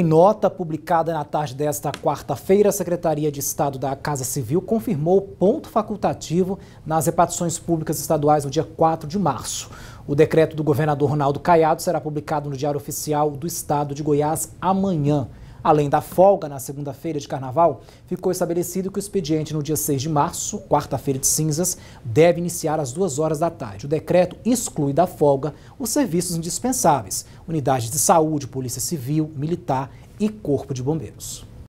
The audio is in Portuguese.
Em nota publicada na tarde desta quarta-feira, a Secretaria de Estado da Casa Civil confirmou ponto facultativo nas repartições públicas estaduais no dia 4 de março. O decreto do governador Ronaldo Caiado será publicado no Diário Oficial do Estado de Goiás amanhã. Além da folga na segunda-feira de carnaval, ficou estabelecido que o expediente no dia 6 de março, quarta-feira de cinzas, deve iniciar às 2 horas da tarde. O decreto exclui da folga os serviços indispensáveis: unidades de saúde, polícia civil, militar e corpo de bombeiros.